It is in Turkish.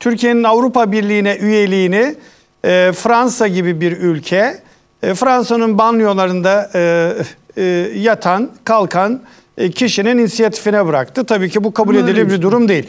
Türkiye'nin Avrupa Birliği'ne üyeliğini e, Fransa gibi bir ülke, e, Fransa'nın banyolarında e, e, yatan, kalkan e, kişinin inisiyatifine bıraktı. Tabii ki bu kabul edilebilir bir durum şey. değil.